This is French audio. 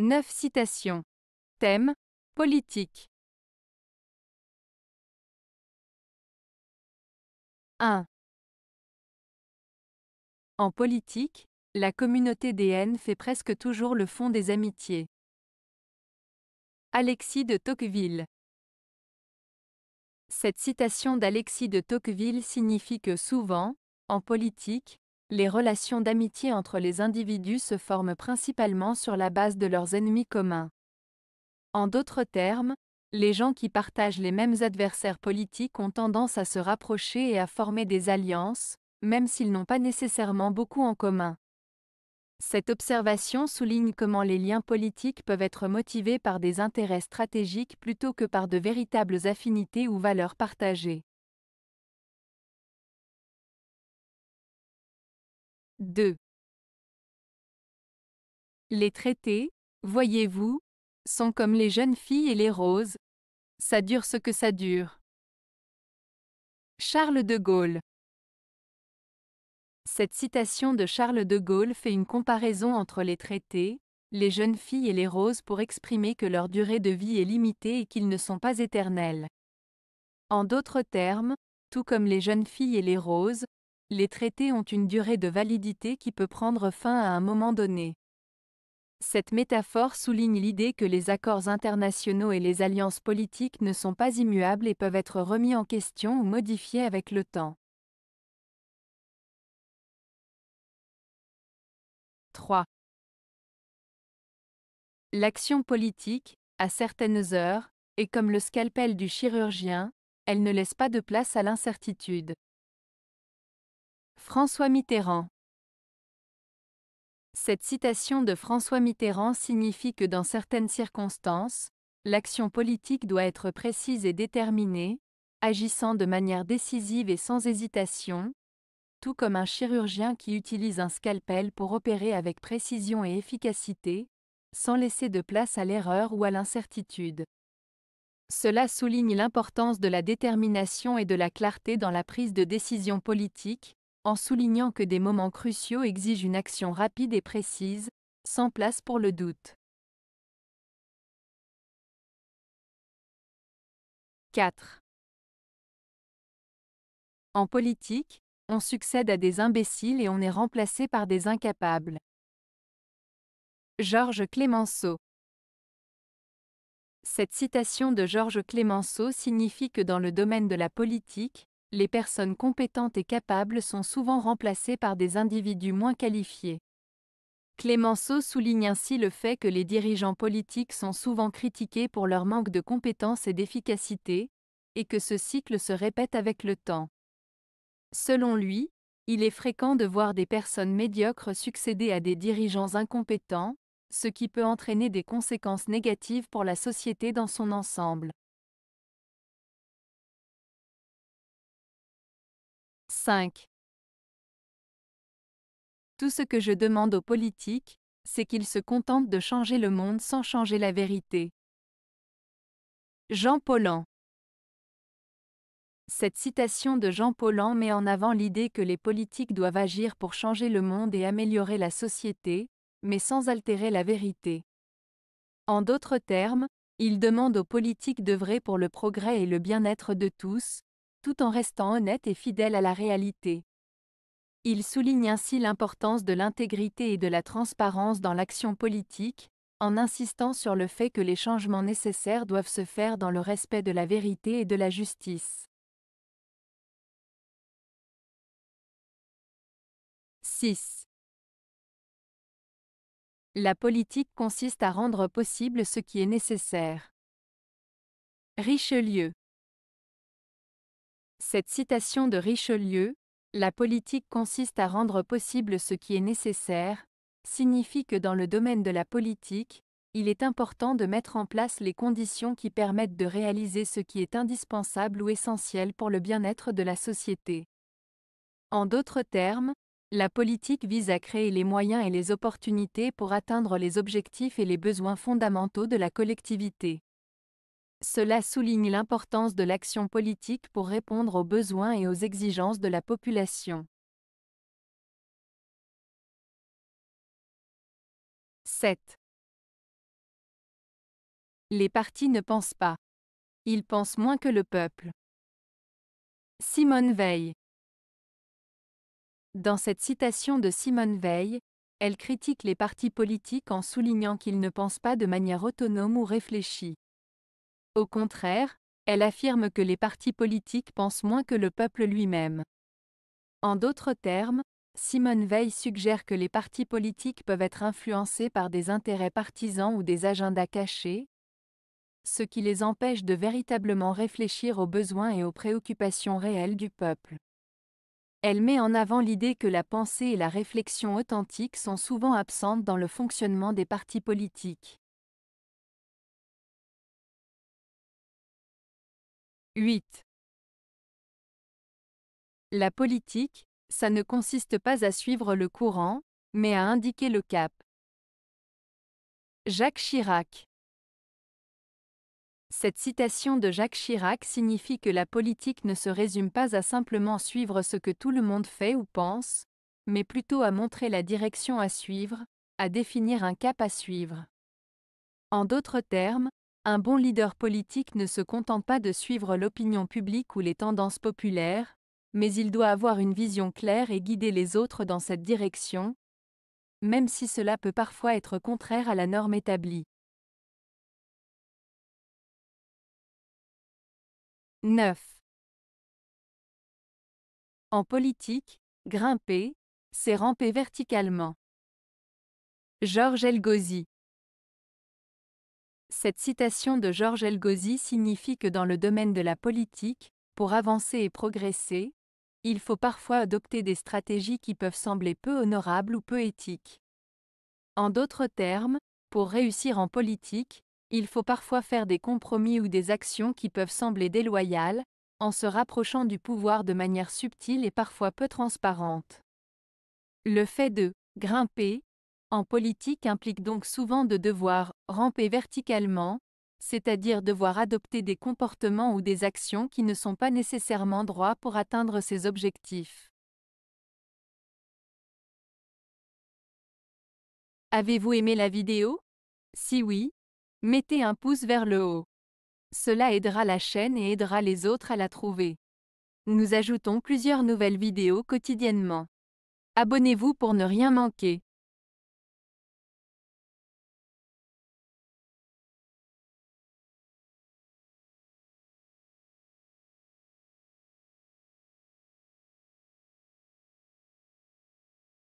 9 citations. Thème Politique. 1. En politique, la communauté des haines fait presque toujours le fond des amitiés. Alexis de Tocqueville. Cette citation d'Alexis de Tocqueville signifie que souvent, en politique, les relations d'amitié entre les individus se forment principalement sur la base de leurs ennemis communs. En d'autres termes, les gens qui partagent les mêmes adversaires politiques ont tendance à se rapprocher et à former des alliances, même s'ils n'ont pas nécessairement beaucoup en commun. Cette observation souligne comment les liens politiques peuvent être motivés par des intérêts stratégiques plutôt que par de véritables affinités ou valeurs partagées. 2. Les traités, voyez-vous, sont comme les jeunes filles et les roses. Ça dure ce que ça dure. Charles de Gaulle Cette citation de Charles de Gaulle fait une comparaison entre les traités, les jeunes filles et les roses pour exprimer que leur durée de vie est limitée et qu'ils ne sont pas éternels. En d'autres termes, tout comme les jeunes filles et les roses, les traités ont une durée de validité qui peut prendre fin à un moment donné. Cette métaphore souligne l'idée que les accords internationaux et les alliances politiques ne sont pas immuables et peuvent être remis en question ou modifiés avec le temps. 3. L'action politique, à certaines heures, est comme le scalpel du chirurgien, elle ne laisse pas de place à l'incertitude. François Mitterrand Cette citation de François Mitterrand signifie que dans certaines circonstances, l'action politique doit être précise et déterminée, agissant de manière décisive et sans hésitation, tout comme un chirurgien qui utilise un scalpel pour opérer avec précision et efficacité, sans laisser de place à l'erreur ou à l'incertitude. Cela souligne l'importance de la détermination et de la clarté dans la prise de décision politique, en soulignant que des moments cruciaux exigent une action rapide et précise, sans place pour le doute. 4. En politique, on succède à des imbéciles et on est remplacé par des incapables. Georges Clémenceau Cette citation de Georges Clémenceau signifie que dans le domaine de la politique, les personnes compétentes et capables sont souvent remplacées par des individus moins qualifiés. Clémenceau souligne ainsi le fait que les dirigeants politiques sont souvent critiqués pour leur manque de compétences et d'efficacité, et que ce cycle se répète avec le temps. Selon lui, il est fréquent de voir des personnes médiocres succéder à des dirigeants incompétents, ce qui peut entraîner des conséquences négatives pour la société dans son ensemble. 5. Tout ce que je demande aux politiques, c'est qu'ils se contentent de changer le monde sans changer la vérité. Jean Paulan Cette citation de Jean Paulan met en avant l'idée que les politiques doivent agir pour changer le monde et améliorer la société, mais sans altérer la vérité. En d'autres termes, il demande aux politiques d'œuvrer pour le progrès et le bien-être de tous, tout en restant honnête et fidèle à la réalité. Il souligne ainsi l'importance de l'intégrité et de la transparence dans l'action politique, en insistant sur le fait que les changements nécessaires doivent se faire dans le respect de la vérité et de la justice. « 6. La politique consiste à rendre possible ce qui est nécessaire. Richelieu cette citation de Richelieu, La politique consiste à rendre possible ce qui est nécessaire, signifie que dans le domaine de la politique, il est important de mettre en place les conditions qui permettent de réaliser ce qui est indispensable ou essentiel pour le bien-être de la société. En d'autres termes, la politique vise à créer les moyens et les opportunités pour atteindre les objectifs et les besoins fondamentaux de la collectivité. Cela souligne l'importance de l'action politique pour répondre aux besoins et aux exigences de la population. 7. Les partis ne pensent pas. Ils pensent moins que le peuple. Simone Veil Dans cette citation de Simone Veil, elle critique les partis politiques en soulignant qu'ils ne pensent pas de manière autonome ou réfléchie. Au contraire, elle affirme que les partis politiques pensent moins que le peuple lui-même. En d'autres termes, Simone Veil suggère que les partis politiques peuvent être influencés par des intérêts partisans ou des agendas cachés, ce qui les empêche de véritablement réfléchir aux besoins et aux préoccupations réelles du peuple. Elle met en avant l'idée que la pensée et la réflexion authentiques sont souvent absentes dans le fonctionnement des partis politiques. 8. La politique, ça ne consiste pas à suivre le courant, mais à indiquer le cap. Jacques Chirac Cette citation de Jacques Chirac signifie que la politique ne se résume pas à simplement suivre ce que tout le monde fait ou pense, mais plutôt à montrer la direction à suivre, à définir un cap à suivre. En d'autres termes, un bon leader politique ne se contente pas de suivre l'opinion publique ou les tendances populaires, mais il doit avoir une vision claire et guider les autres dans cette direction, même si cela peut parfois être contraire à la norme établie. 9. En politique, grimper, c'est ramper verticalement. Georges Elgozi cette citation de Georges Elgozi signifie que dans le domaine de la politique, pour avancer et progresser, il faut parfois adopter des stratégies qui peuvent sembler peu honorables ou peu éthiques. En d'autres termes, pour réussir en politique, il faut parfois faire des compromis ou des actions qui peuvent sembler déloyales, en se rapprochant du pouvoir de manière subtile et parfois peu transparente. Le fait de grimper en politique implique donc souvent de devoir ramper verticalement, c'est-à-dire devoir adopter des comportements ou des actions qui ne sont pas nécessairement droits pour atteindre ses objectifs. Avez-vous aimé la vidéo Si oui, mettez un pouce vers le haut. Cela aidera la chaîne et aidera les autres à la trouver. Nous ajoutons plusieurs nouvelles vidéos quotidiennement. Abonnez-vous pour ne rien manquer.